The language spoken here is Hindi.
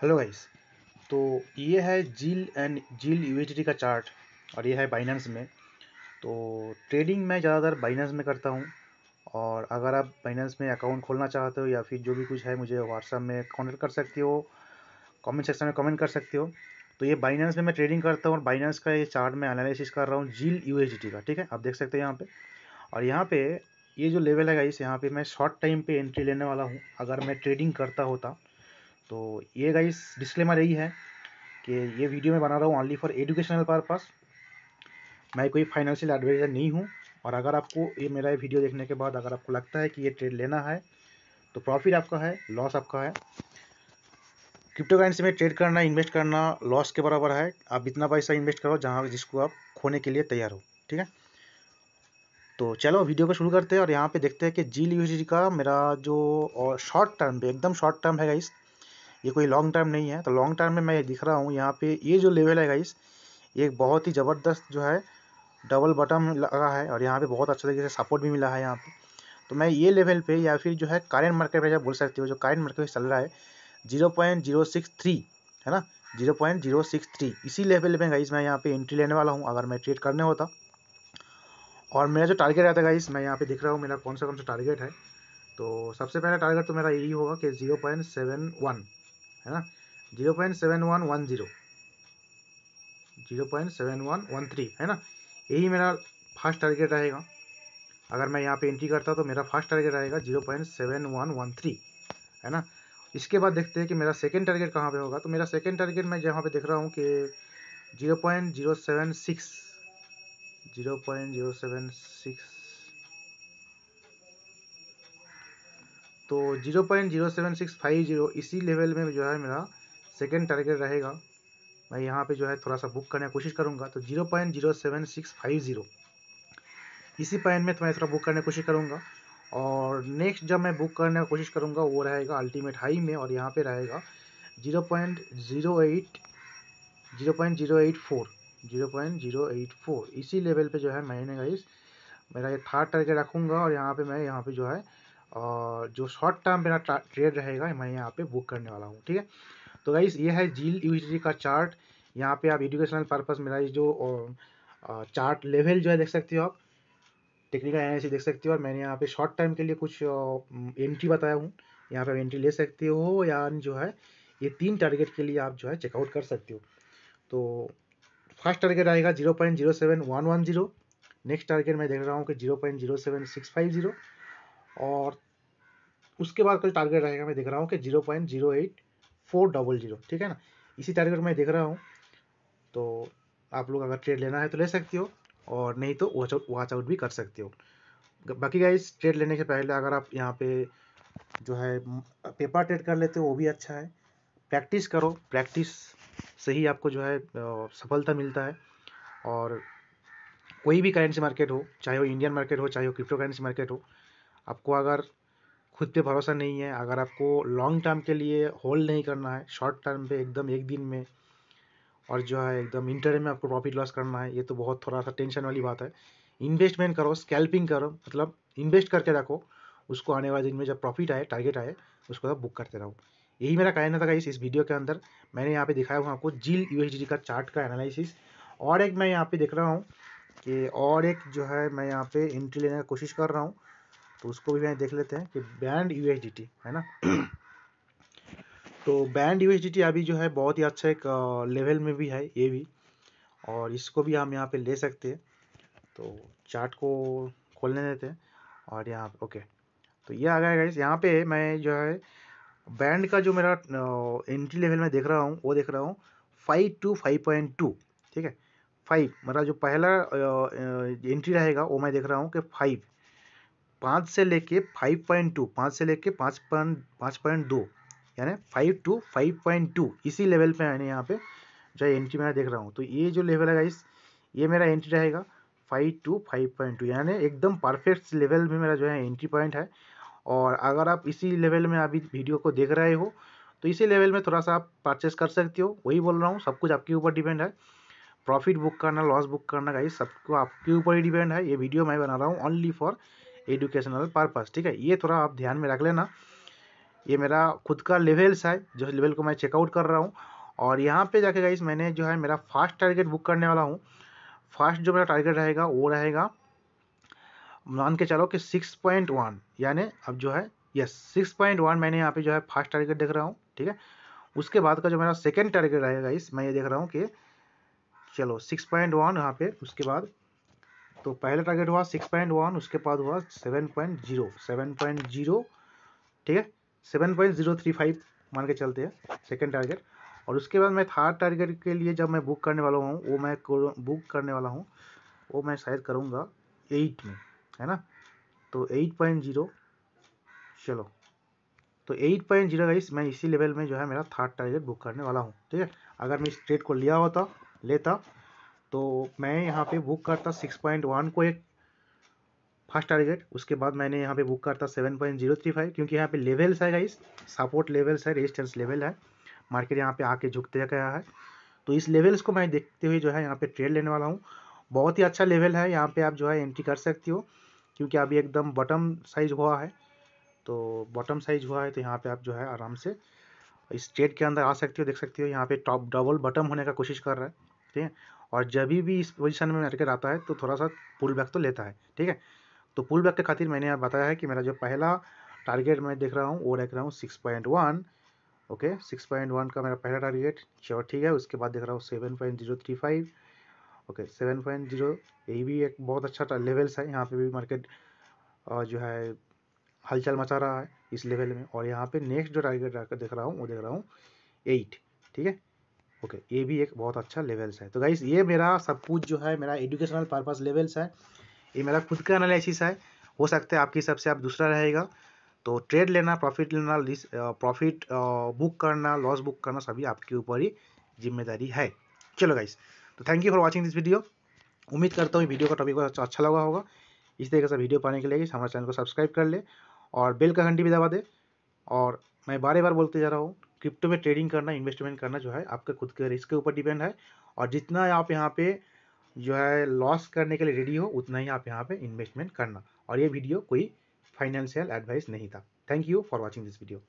हेलो गाइस तो ये है जील एंड जील यूएचडी का चार्ट और ये है बाइनेंस में तो ट्रेडिंग मैं ज़्यादातर बाइनेंस में करता हूँ और अगर आप बाइनेंस में अकाउंट खोलना चाहते हो या फिर जो भी कुछ है मुझे व्हाट्सअप में कॉन्टेक्ट कर सकते हो कमेंट सेक्शन में कमेंट कर सकते हो तो ये बाइनेंस में मैं ट्रेडिंग करता हूँ और बाइनेंस का ये चार्ट मैं एनालिसिस कर रहा हूँ जील यू का ठीक है आप देख सकते हो यहाँ पर और यहाँ पर ये जो लेवल है गाइस यहाँ पर मैं शॉर्ट टाइम पर एंट्री लेने वाला हूँ अगर मैं ट्रेडिंग करता होता तो ये गाइस डिस्क्लेमर यही है कि ये वीडियो मैं बना रहा हूँ ओनली फॉर एजुकेशनल पर्पस मैं कोई फाइनेंशियल एडवाइजर नहीं हूँ और अगर आपको ये मेरा ये वीडियो देखने के बाद अगर आपको लगता है कि ये ट्रेड लेना है तो प्रॉफिट आपका है लॉस आपका है क्रिप्टो करेंसी में ट्रेड करना इन्वेस्ट करना लॉस के बराबर है आप इतना पैसा इन्वेस्ट करो जहाँ जिसको आप खोने के लिए तैयार हो ठीक है तो चलो वीडियो को शुरू करते हैं और यहाँ पे देखते हैं कि जी यू का मेरा जो शॉर्ट टर्म पे एकदम शॉर्ट टर्म है इस ये कोई लॉन्ग टर्म नहीं है तो लॉन्ग टर्म में मैं दिख रहा हूँ यहाँ पे ये जो लेवल है गाइस ये एक बहुत ही ज़बरदस्त जो है डबल बटन लगा है और यहाँ पे बहुत अच्छे तरीके से सपोर्ट भी मिला है यहाँ पे तो मैं ये लेवल पे या फिर जो है कारेंट मार्केट जब बोल सकती हूँ जो कारेंट मार्केट प्राइस चल रहा है zero point zero six three है ना zero point zero six three इसी लेवल पर गाइस मैं यहाँ पर एंट्री लेने वाला हूँ अगर मैं ट्रेड करने होता और मेरा जो टारगेट रहता है गाइस मैं यहाँ पे दिख रहा हूँ मेरा कौन सा कौन सा टारगेट है तो सबसे पहला टारगेट तो मेरा यही होगा कि जीरो पॉइंट सेवन वन है ना zero point seven one one zero zero point seven one one three है ना यही मेरा फर्स्ट टारगेट रहेगा अगर मैं यहाँ पे एंट्री करता तो मेरा फर्स्ट टारगेट रहेगा zero point seven one one three है ना इसके बाद देखते हैं कि मेरा सेकेंड टारगेट कहाँ पे होगा तो मेरा सेकेंड टारगेट मैं जहाँ पे देख रहा हूँ कि zero point zero seven six zero point zero seven six तो zero point zero seven six five zero इसी लेवल में जो है मेरा सेकेंड टारगेट रहेगा मैं यहाँ पे जो है थोड़ा सा बुक करने की कोशिश करूँगा तो zero point zero seven six five zero इसी पॉइंट में तो मैं थोड़ा बुक करने की कोशिश करूँगा और नेक्स्ट जब मैं बुक करने की कोशिश करूँगा वो रहेगा अल्टीमेट हाई में और यहाँ पे रहेगा zero point zero eight zero point zero eight four zero point zero eight four इसी लेवल पे जो है मैंने गाइस मेरा ये थर्ड टारगेट रखूँगा और यहाँ पे मैं यहाँ पे जो है और जो शॉर्ट टर्म मेरा ट्रेड रहेगा मैं यहाँ पे बुक करने वाला हूँ ठीक है तो गाइस ये है जील यू का चार्ट यहाँ पे आप एजुकेशनल पर्पज़ मेरा जो चार्ट लेवल जो है देख सकते हो आप टेक्निकल एनालिसिस देख सकते हो और मैंने यहाँ पे शॉर्ट टाइम के लिए कुछ एंट्री बताया हूँ यहाँ पे आप एंट्री ले सकते हो या जो है ये तीन टारगेट के लिए आप जो है चेकआउट कर सकते हो तो फर्स्ट टारगेट आएगा zero point zero seven one one zero next target मैं देख रहा हूँ कि zero point zero seven six five zero और उसके बाद का जो टारगेट रहेगा मैं देख रहा हूँ कि zero point zero eight four double zero ठीक है ना इसी टारगेट मैं देख रहा हूँ तो आप लोग अगर ट्रेड लेना है तो ले सकते हो और नहीं तो वॉच आउट वॉच आउट भी कर सकते हो बाकी गाइस ट्रेड लेने से पहले अगर आप यहाँ पे जो है पेपर ट्रेड कर लेते हो वो भी अच्छा है प्रैक्टिस करो प्रैक्टिस से ही आपको जो है सफलता मिलता है और कोई भी करेंसी मार्केट हो चाहे वो इंडियन मार्केट हो चाहे वो क्रिप्टो करेंसी मार्केट हो आपको अगर खुद पे भरोसा नहीं है अगर आपको लॉन्ग टर्म के लिए होल्ड नहीं करना है शॉर्ट टर्म पे एकदम एक दिन में और जो है एकदम इंटरव्यू में आपको प्रॉफिट लॉस करना है ये तो बहुत थोड़ा सा टेंशन वाली बात है इन्वेस्टमेंट करो स्कैल्पिंग करो मतलब इन्वेस्ट करके रखो उसको आने वाले दिन में जब प्रॉफिट आए टारगेट आए उसको बुक करते रहो यही मेरा कहना था इस, वीडियो के अंदर मैंने यहाँ पे दिखाया हुआ आपको जील यू का चार्ट का एनालिसिस और एक मैं यहाँ पे देख रहा हूँ कि और एक जो है मैं यहाँ पे एंट्री लेने की कोशिश कर रहा हूँ तो उसको भी देख लेते हैं कि बैंड यू है ना तो बैंड यू अभी जो है बहुत ही अच्छा एक लेवल में भी है ये भी और इसको भी हम यहाँ पे ले सकते हैं तो चार्ट को खोलने देते हैं और यहाँ ओके तो ये आ गया गाइस यहाँ पे मैं जो है बैंड का जो मेरा एंट्री लेवल में देख रहा हूँ वो देख रहा हूँ five two five point two ठीक है फाइव मेरा जो पहला एंट्री रहेगा वो मैं देख रहा हूँ कि फाइव पाँच से लेके फाइव पॉइंट टू पाँच से लेके पाँच पॉइंट पाँच पॉइंट दो यानी five two five point two इसी लेवल पे मैंने यहाँ पे जो एंट्री मैं देख रहा हूँ तो ये जो लेवल है इस ये मेरा एंट्री रहेगा five two five point two यानी एकदम परफेक्ट लेवल में मेरा जो है एंट्री पॉइंट है और अगर आप इसी लेवल में अभी वीडियो को देख रहे हो तो इसी लेवल में थोड़ा सा आप परचेस कर सकते हो वही बोल रहा हूँ सब कुछ आपके ऊपर डिपेंड है प्रॉफिट बुक करना लॉस बुक करना का ये सबको आपके ऊपर ही डिपेंड है ये वीडियो मैं बना रहा हूँ ओनली फॉर एजुकेशनल पर्पज़ ठीक है ये थोड़ा आप ध्यान में रख लेना ये मेरा खुद का लेवल्स है जो लेवल को मैं चेकआउट कर रहा हूँ और यहाँ पे जाके गाइस मैंने जो है मेरा फास्ट टारगेट बुक करने वाला हूँ फास्ट जो मेरा टारगेट रहेगा वो रहेगा मान के चलो कि 6.1 यानी अब जो है यस 6.1 मैंने यहाँ पे जो है फास्ट टारगेट देख रहा हूँ ठीक है उसके बाद का जो मेरा सेकेंड टारगेट रहेगा इस मैं ये देख रहा हूँ कि चलो सिक्स पॉइंट यहाँ पे उसके बाद तो पहला टारगेट हुआ सिक्स पॉइंट वन उसके बाद हुआ seven point zero seven point zero ठीक है seven point zero three five मान के चलते हैं सेकेंड टारगेट और उसके बाद मैं थर्ड टारगेट के लिए जब मैं बुक करने वाला हूँ वो मैं बुक करने वाला हूँ वो मैं शायद करूँगा एट में है ना तो एट पॉइंट जीरो चलो तो एट पॉइंट जीरो गाइस मैं इसी लेवल में जो है मेरा थर्ड टारगेट बुक करने वाला हूँ ठीक है अगर मैं इस ट्रेड को लिया होता लेता तो मैं यहाँ पे बुक करता सिक्स पॉइंट वन को एक फर्स्ट टारगेट उसके बाद मैंने यहाँ पे बुक करता seven point zero three five क्योंकि यहाँ पे लेवल्स है गाइस सपोर्ट लेवल्स है रेजिस्टेंस लेवल है मार्केट यहाँ पे आके झुकते गया है तो इस लेवल्स को मैं देखते हुए जो है यहाँ पे ट्रेड लेने वाला हूँ बहुत ही अच्छा लेवल है यहाँ पे आप जो है एंट्री कर सकती हो क्योंकि अभी एकदम बॉटम साइज हुआ है तो बॉटम साइज हुआ है तो यहाँ पे आप जो है आराम से इस ट्रेड के अंदर आ सकती हो देख सकती हो यहाँ पे टॉप डबल बॉटम होने का कोशिश कर रहा है ठीक है और जब भी इस पोजिशन में मार्केट आता है तो थोड़ा सा पुल बैक तो लेता है ठीक है तो पुल बैक के खातिर मैंने यहाँ बताया है कि मेरा जो पहला टारगेट मैं देख रहा हूँ वो देख रहा हूँ six point one okay six point one का मेरा पहला टारगेट चलो ठीक है उसके बाद देख रहा हूँ seven point zero three five okay seven point zero यही भी एक बहुत अच्छा लेवल्स है यहाँ पे भी मार्केट जो है हलचल मचा रहा है इस लेवल में और यहाँ पे नेक्स्ट जो टारगेट देख रहा हूँ वो देख रहा हूँ एट ठीक है ओके ये भी एक बहुत अच्छा लेवल्स है तो गाइस ये मेरा सब कुछ जो है मेरा एजुकेशनल पर्पज़ लेवल्स है ये मेरा खुद का एनालिसिस है हो सकता है आपके हिसाब से आप दूसरा रहेगा तो ट्रेड लेना प्रॉफिट लेना प्रॉफिट बुक करना लॉस बुक करना सभी आपके ऊपर ही जिम्मेदारी है चलो गाइस तो thank you for watching this video उम्मीद करता हूँ वीडियो का टॉपिक अच्छा, अच्छा लगा होगा इस तरीके से वीडियो पाने के लिए हमारे चैनल को सब्सक्राइब कर ले और बेल का घंटी भी दबा दे और मैं बारे बार बोलते जा रहा हूँ क्रिप्टो में ट्रेडिंग करना इन्वेस्टमेंट करना जो है आपका खुद के रिस्क के ऊपर डिपेंड है और जितना आप यहाँ पे जो है लॉस करने के लिए रेडी हो उतना ही आप यहाँ पे इन्वेस्टमेंट करना और ये वीडियो कोई फाइनेंशियल एडवाइस नहीं था thank you for watching this video